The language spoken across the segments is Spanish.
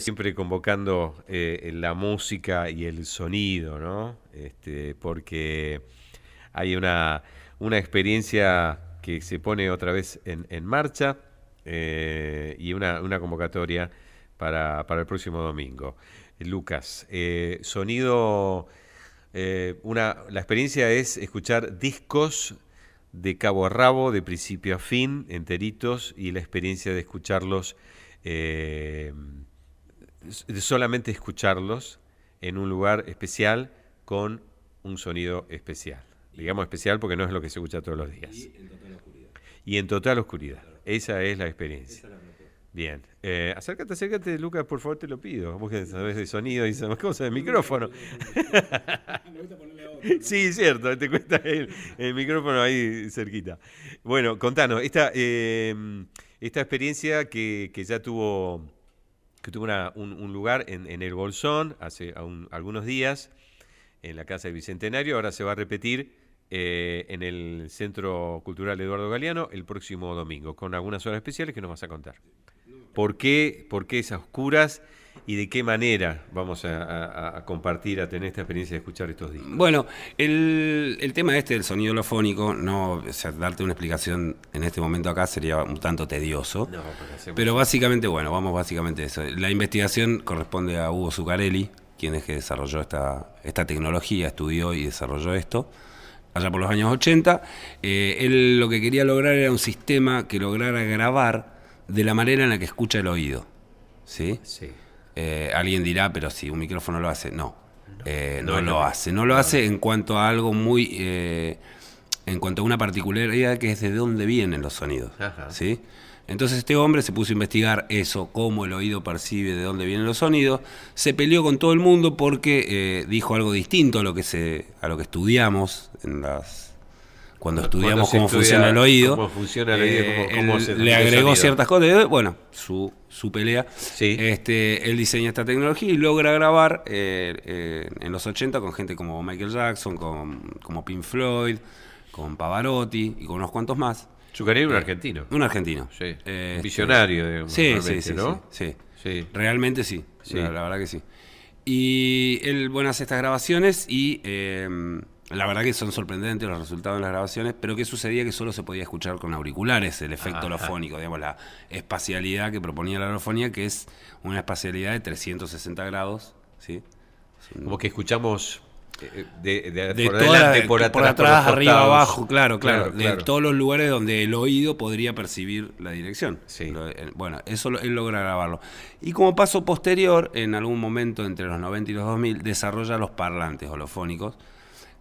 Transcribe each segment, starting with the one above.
Siempre convocando eh, la música y el sonido, ¿no? Este, porque hay una, experiencia que se pone otra vez en, marcha eh, y una, convocatoria para, el próximo domingo. Lucas, eh, sonido, la experiencia es escuchar discos de cabo a rabo, de principio a fin, enteritos, y la experiencia de escucharlos solamente escucharlos en un lugar especial con un sonido especial. Digamos especial porque no es lo que se escucha todos los días. Y en total oscuridad. Y en total oscuridad. Esa es la experiencia. Bien. Eh, acércate, acércate, Lucas, por favor, te lo pido. Vos que sabés de sonido y sabés cosas de micrófono. Sí, cierto, te cuesta el, micrófono ahí cerquita. Bueno, contanos, esta, eh, esta experiencia que, que ya tuvo que tuvo un, lugar en, el Bolsón hace algunos días, en la Casa del Bicentenario. Ahora se va a repetir eh, en el Centro Cultural Eduardo Galeano el próximo domingo, con algunas horas especiales que nos vas a contar. ¿Por qué, por qué esas oscuras? y de qué manera vamos a, compartir, a tener esta experiencia de escuchar estos discos? Bueno, el, el tema este del sonido lofónico, no, darte una explicación en este momento acá sería un tanto tedioso. pero, básicamente, bueno, vamos básicamente eso. La investigación corresponde a Hugo Zuccarelli, quien es que desarrolló esta, esta tecnología, estudió y desarrolló esto allá por los años 80, eh, él lo que quería lograr era un sistema que lograra grabar de la manera en la que escucha el oído. ¿Sí? Sí. Eh, alguien dirá, pero si un micrófono lo hace. No, no, eh, lo hace. No lo hace en cuanto a algo muy. Eh, en cuanto a una particularidad que es de dónde vienen los sonidos. ¿sí? Entonces este hombre se puso a investigar eso, cómo el oído percibe de dónde vienen los sonidos. Se peleó con todo el mundo porque dijo algo distinto a lo que se, a lo que estudiamos en las cuando estudiamos cómo, funciona el oído, funciona eh, le agregó ciertas cosas. Bueno, su, pelea. Sí. Este, él diseña esta tecnología y logra grabar eh, eh, en los 80 con gente como Michael Jackson, como Pink Floyd, con Pavarotti y con unos cuantos más. era un argentino. Un argentino. Sí. Un este, visionario, Sí, sí, sí, sí, sí, Realmente sí. sí. La, la, verdad que sí. Y él, bueno, hace estas grabaciones y la verdad que son sorprendentes los resultados de las grabaciones, pero ¿qué sucedía? Que solo se podía escuchar con auriculares el efecto ah. holofónico digamos, la espacialidad que proponía la holofonía que es una espacialidad de 360 grados, ¿sí? Como que escuchamos eh, eh, de, de, por, atrás, arriba, abajo, claro, claro, de todos los lugares donde el oído podría percibir la dirección. Eh, bueno, eso él logra grabarlo. Y como paso posterior, en algún momento entre los 90 y los 2000, desarrolla los parlantes holofónicos,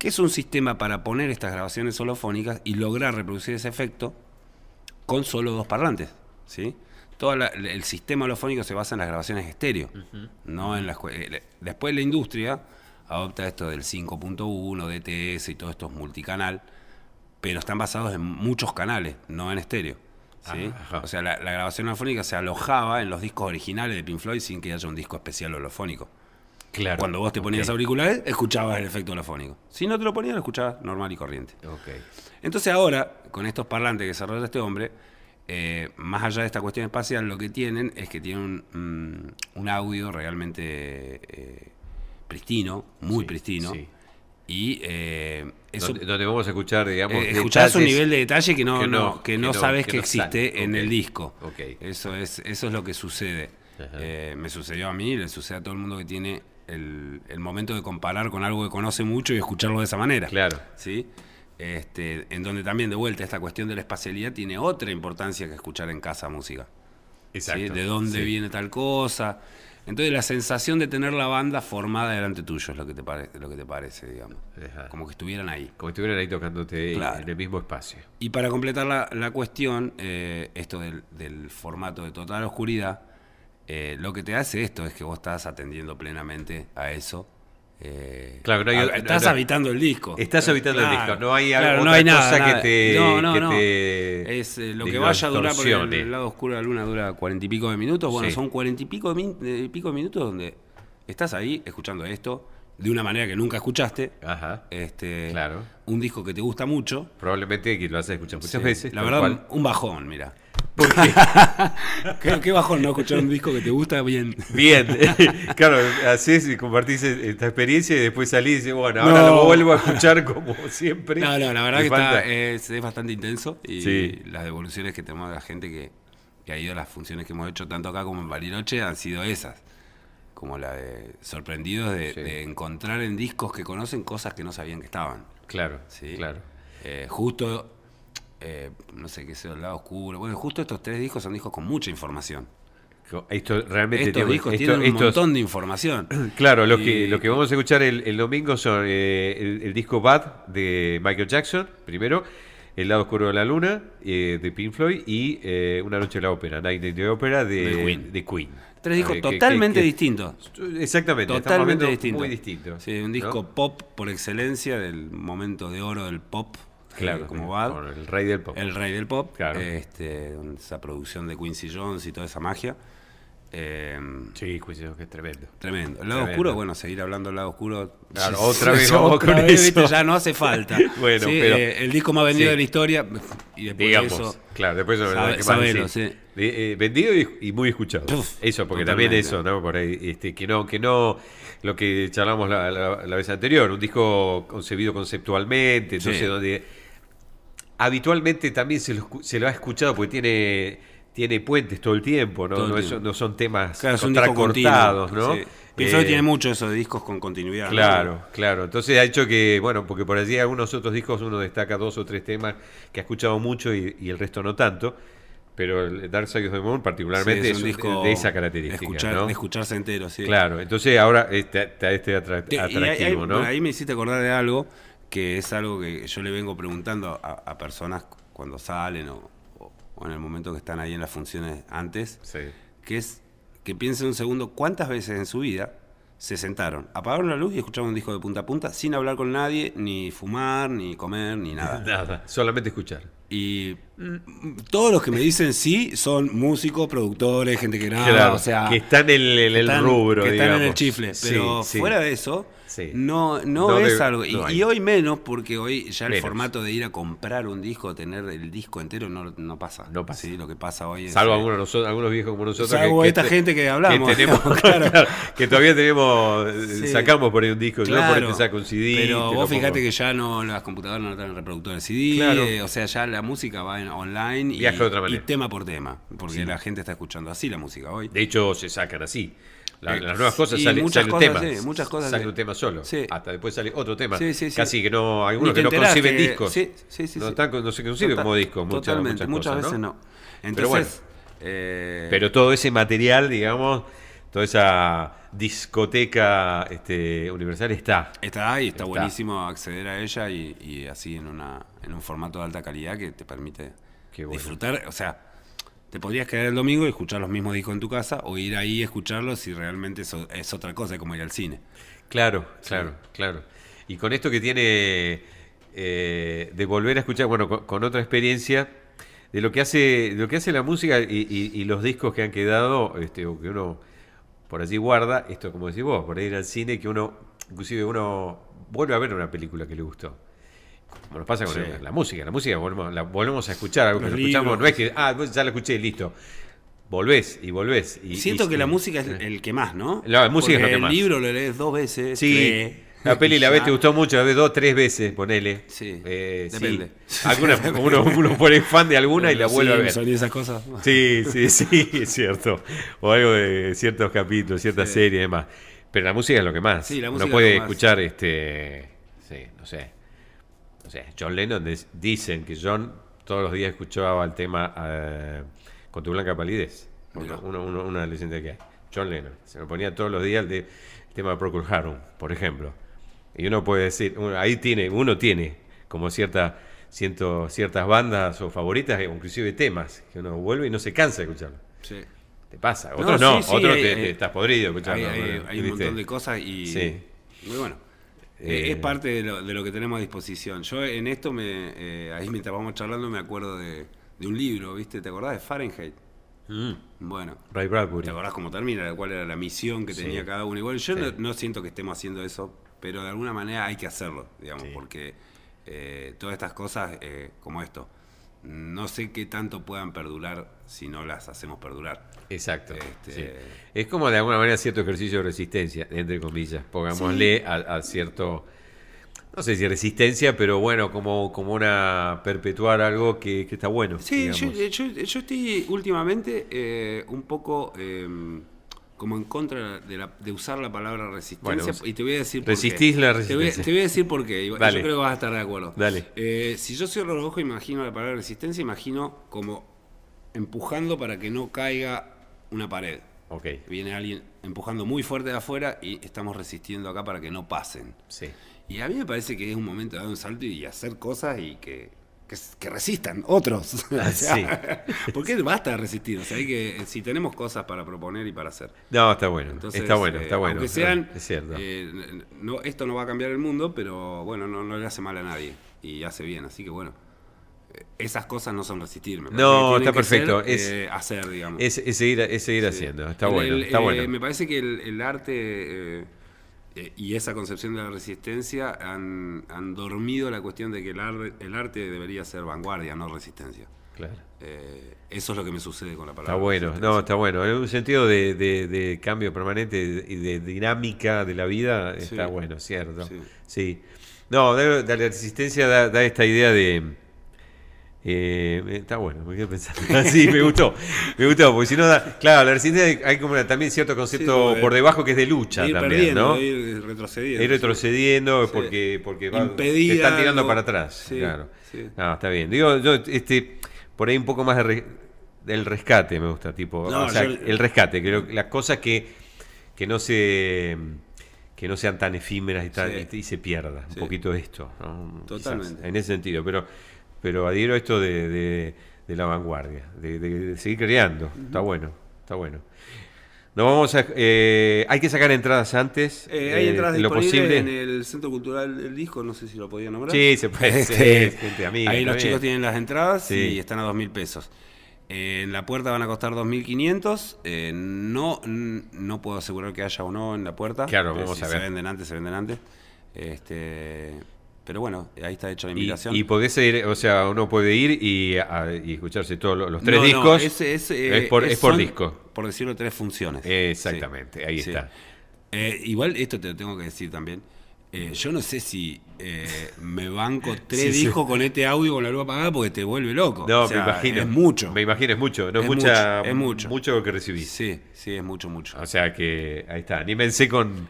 que es un sistema para poner estas grabaciones holofónicas y lograr reproducir ese efecto con solo dos parlantes. ¿sí? Todo el sistema holofónico se basa en las grabaciones estéreo, no en eh, después la industria adopta esto del 5.1, DTS y todo esto es multicanal, pero están basados en muchos canales, no en estéreo. Ah, o sea, la, la, grabación holofónica se alojaba en los discos originales de Pink Floyd sin que haya un disco especial holofónico. Cuando vos te ponías auriculares, escuchabas el efecto holofónico. Si no te lo ponías, lo escuchabas normal y corriente. Okay. Entonces ahora, con estos parlantes que desarrolla este hombre, eh, más allá de esta cuestión espacial, lo que tienen es que tienen un, mm, audio realmente eh, pristino, muy pristino. Y eh, eso, donde, vamos a escuchar, digamos, escuchás un nivel de detalle que no, no, sabes que, existe en el disco. Eso es, eso es lo que sucede. me sucedió a mí, le sucede a todo el mundo que tiene el, momento de comparar con algo que conoce mucho y escucharlo de esa manera. Claro. ¿Sí? Este, en donde también, de vuelta, esta cuestión de la espacialidad tiene otra importancia que escuchar en casa música. Exacto. De dónde viene tal cosa. Entonces, la sensación de tener la banda formada delante tuyo es lo que te, parece, lo que te parece, digamos. Como que estuvieran ahí. Como que estuvieran ahí tocándote en el mismo espacio. Y para completar la, cuestión, eh, esto del formato de total oscuridad, eh, lo que te hace esto es que vos estás atendiendo plenamente a eso. Eh, claro, estás habitando el disco. Estás habitando el disco. No hay claro, cosa que te. No, no, no. es eh, lo que vaya a durar por el, lado oscuro de la luna dura cuarenta y pico de minutos. Bueno, son cuarenta y pico de, pico minutos donde estás ahí escuchando esto de una manera que nunca escuchaste. Ajá. Este, claro. Un disco que te gusta mucho. Probablemente que lo has escuchado muchas veces. La verdad, un bajón, mira. Porque creo que bajo no escuchar un disco que te gusta bien. Bien, claro, así y compartís e, esta experiencia y después salís y dices, bueno, ahora lo vuelvo a escuchar como siempre. No, no, la verdad que es, bastante intenso y las devoluciones que tenemos de la gente que, ha ido a las funciones que hemos hecho tanto acá como en Bariloche han sido esas como la de sorprendidos de, encontrar en discos que conocen cosas que no sabían que estaban. Claro, sí, claro. Eh, justo eh, no sé qué sea, El lado oscuro. Bueno, justo estos tres discos son discos con mucha información. Esto realmente estos discos tienen un montón de información. Claro, lo, que, vamos a escuchar el, domingo son eh, el, disco Bad de Michael Jackson, primero, El lado oscuro de la luna eh, de Pink Floyd y Una noche de la ópera, Night in the de, la Queen. De Queen. Tres discos totalmente distintos. Exactamente, totalmente distintos. Sí, un disco pop por excelencia del momento de oro del pop Claro, como eh, va el rey del pop. El rey del pop. Claro. Este, esa producción de Quincy Jones y toda esa magia. Em, sí, Quincy Jones, que es tremendo. Tremendo. El lado oscuro, bueno, seguir hablando del lado oscuro. Claro, otra vez vamos con ya no hace falta. bueno, eh, el disco más vendido de la historia. Y después eso. Claro, después de que más, eh, vendido y, muy escuchado. eso, porque también eso, ¿no? Por ahí, este, que no, que no, lo que charlamos la, la vez anterior, un disco concebido conceptualmente, entonces donde habitualmente también se lo, se lo ha escuchado porque tiene, tiene puentes todo el tiempo, ¿no? no, son temas claro, ¿no? que eh, tiene mucho eso de discos con continuidad. Claro, claro. Entonces ha hecho que, bueno, porque por allí algunos otros discos uno destaca dos o tres temas que ha escuchado mucho y, el resto no tanto. Pero el Dark Side of the particularmente es, un disco de esa característica. escucharse entero, sí. Claro, entonces ahora este atractivo, Ahí me hiciste acordar de algo que es algo que yo le vengo preguntando a, personas cuando salen o, en el momento que están ahí en las funciones antes, que es que piensen un segundo cuántas veces en su vida se sentaron, apagaron la luz y escucharon un disco de punta a punta sin hablar con nadie, ni fumar, ni comer, ni nada, solamente escuchar. Y mm. todos los que me dicen sí son músicos, productores, gente que nada, o sea, que están en el, rubro, que están en el chifle. Pero fuera de eso, no, no, es algo. y, hoy menos, porque hoy ya el formato de ir a comprar un disco, tener el disco entero, no, no pasa. No pasa. lo que pasa hoy es. Salvo algunos, algunos viejos como nosotros. Salvo esta gente que hablamos. Que, todavía tenemos. Eh, sacamos por ahí un disco, claro, por ahí un CD. Pero vos fíjate que ya no las computadoras no están en reproductor de CD. o sea, ya la la música va en online y, y, tema por tema, porque la gente está escuchando así la música hoy. De hecho, se sacan así. Eh, las nuevas cosas salen, muchas cosas, muchas cosas. un tema solo. Hasta después sale otro tema. Casi que no, algunos que no conciben discos. no, están, no se conciben como discos. Muchas, muchas, veces ¿no? Entonces, eh, pero todo ese material, digamos toda esa discoteca este, universal está. Está ahí, está, buenísimo acceder a ella y, así en, en un formato de alta calidad que te permite disfrutar. O sea, te podrías quedar el domingo y escuchar los mismos discos en tu casa o ir ahí y escucharlos si realmente es otra cosa, como ir al cine. Claro, claro, claro. Y con esto que tiene eh, de volver a escuchar, bueno, con, otra experiencia de lo que hace, lo que hace la música y, los discos que han quedado, este, o que uno por allí guarda, esto como decís vos, por ir al cine que uno, inclusive uno vuelve a ver una película que le gustó. Como nos pasa con la, música, la música volvemos, la volvemos a escuchar, algo que escuchamos, no es que, ah, ya la escuché, listo. Volvés y volvés. Y, Siento que la música es eh. el que más, ¿no? La música es lo que más. El libro lo lees dos veces. Sí. La peli la ves, te gustó mucho, la ves dos, tres veces, ponele. Sí. Eh, uno, pone fan de alguna y la vuelve a ver. esas cosas. Sí, sí, sí, es cierto. O algo de ciertos capítulos, ciertas series y demás. Pero la música es lo que más. No puede escuchar este. Sí, no sé. No sé. John Lennon dicen que John todos los días escuchaba el tema eh, con tu blanca palidez. una adolescente que hay. John Lennon. Se lo ponía todos los días el, tema de por ejemplo. Y uno puede decir, ahí tiene, uno tiene como cierta, siento, ciertas bandas o favoritas, eh, inclusive temas, que uno vuelve y no se cansa de escucharlo. Sí. Te pasa, otros no, otros eh, eh, te, estás podrido escuchando. Hay, un montón de cosas y sí. muy bueno. es parte de lo, que tenemos a disposición. Yo en esto, me, ahí mientras vamos charlando, me acuerdo de, un libro, ¿viste? ¿Te acordás de Fahrenheit? Mm. Bueno, Ray Bradbury. ¿Te acordás cómo termina? ¿Cuál era la misión que tenía cada uno? Igual yo no siento que estemos haciendo eso pero de alguna manera hay que hacerlo, digamos, porque eh, todas estas cosas eh, como esto, no sé qué tanto puedan perdurar si no las hacemos perdurar. Exacto. Este, es como de alguna manera cierto ejercicio de resistencia, entre comillas, pongámosle a, cierto, no sé si resistencia, pero bueno, como, como una perpetuar algo que, está bueno. Sí, yo, eh, yo, estoy últimamente un poco... Em, como en contra de, usar la palabra resistencia. y te voy a decir por qué. la resistencia. Te voy, a decir por qué. Yo creo que vas a estar de acuerdo. Dale. Eh, si yo cierro los ojos, y imagino la palabra resistencia, imagino como empujando para que no caiga una pared. Ok. Viene alguien empujando muy fuerte de afuera y estamos resistiendo acá para que no pasen. Sí. Y a mí me parece que es un momento de dar un salto y hacer cosas y que que, resistan otros. Ah, porque basta de resistir. que, eh, si tenemos cosas para proponer y para hacer. No, está bueno. Entonces, está bueno, eh, está bueno. Aunque sean, eh, no, esto no va a cambiar el mundo, pero bueno, no, le hace mal a nadie. Y hace bien. Así que bueno esas cosas no son resistirme No, está perfecto. es hacer, digamos. Es, seguir, es seguir haciendo. Está bueno. está bueno. Me parece que el, arte eh, y esa concepción de la resistencia han, han dormido la cuestión de que el, arte debería ser vanguardia, no resistencia. Claro. Eh, eso es lo que me sucede con la palabra. Está bueno, no, está bueno. En un sentido de, cambio permanente y de, dinámica de la vida, está bueno, cierto. Sí. No, la, resistencia da esta idea de eh, eh, está bueno, me quedé pensando. Sí, me gustó. Me gustó, porque si no Claro, la resistencia hay como también cierto concepto por debajo que es de lucha también, ¿no? Ir retrocediendo. Ir retrocediendo porque, porque están tirando para atrás. claro. No, está bien. Digo, este, por ahí un poco más del rescate me gusta, tipo. el rescate, creo las cosas que, que no se que no sean tan efímeras y, se pierda un poquito esto. Totalmente. en ese sentido, pero pero adhiero esto de, la vanguardia, de, seguir creando. Está bueno, está bueno. Nos vamos a, eh, hay que sacar entradas antes. Eh, hay eh, entradas lo en el Centro Cultural del Disco, no sé si lo podía nombrar. Sí, se puede. Ahí los chicos tienen las entradas y están a dos mil pesos. en la puerta van a costar 2.500. no, no puedo asegurar que haya o no en la puerta. Claro, vamos a ver. Se venden antes, se venden antes. Este, pero bueno, ahí está hecha la invitación. Y, podés ir, o sea, uno puede ir y, escucharse todos los, tres discos. es, por, eh, es por disco. Por decirlo, tres funciones. Exactamente, ahí está. Eh, igual, esto te lo tengo que decir también. Eh, yo no sé si eh, me banco tres discos con este audio con la luz apagada porque te vuelve loco. No, me imagino. Es mucho. Me imagino, es mucho. No es, mucha, mucho, es mucho. Mucho que recibí. Sí, sí, es mucho, mucho. O sea que ahí está. Anímense con,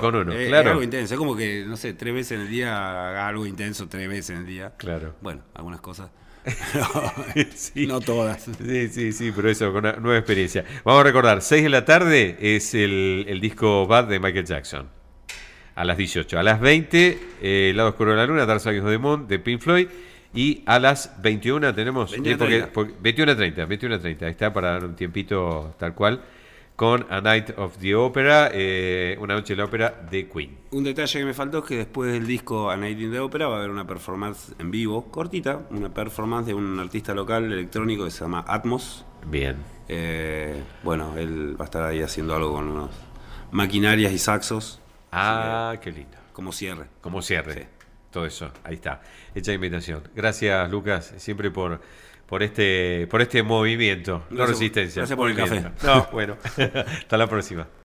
con uno. Es, claro. algo intenso. como que, no sé, tres veces en el día haga algo intenso, tres veces en el día. Claro. Bueno, algunas cosas. no, todas. Sí, sí, sí, pero eso, con una nueva experiencia. Vamos a recordar, 6 de la tarde es el, el disco Bad de Michael Jackson a las 18. A las 20, eh, lado oscuro de la luna, Dark Side de Mont de Pink Floyd. Y a las 21 tenemos... 21.30, eh, 21.30, está para dar un tiempito tal cual con A Night of the Opera, eh, Una Noche de la Ópera de Queen. Un detalle que me faltó es que después del disco A Night in the Opera va a haber una performance en vivo, cortita, una performance de un artista local electrónico que se llama Atmos. Bien. bueno, él va a estar ahí haciendo algo con unos maquinarias y saxos. Ah, qué lindo. Como cierre. Como cierre. Todo eso, ahí está. Hecha invitación. Gracias, Lucas, siempre por por este por este movimiento, no resistencia. Gracias por el café. No, bueno. Hasta la próxima.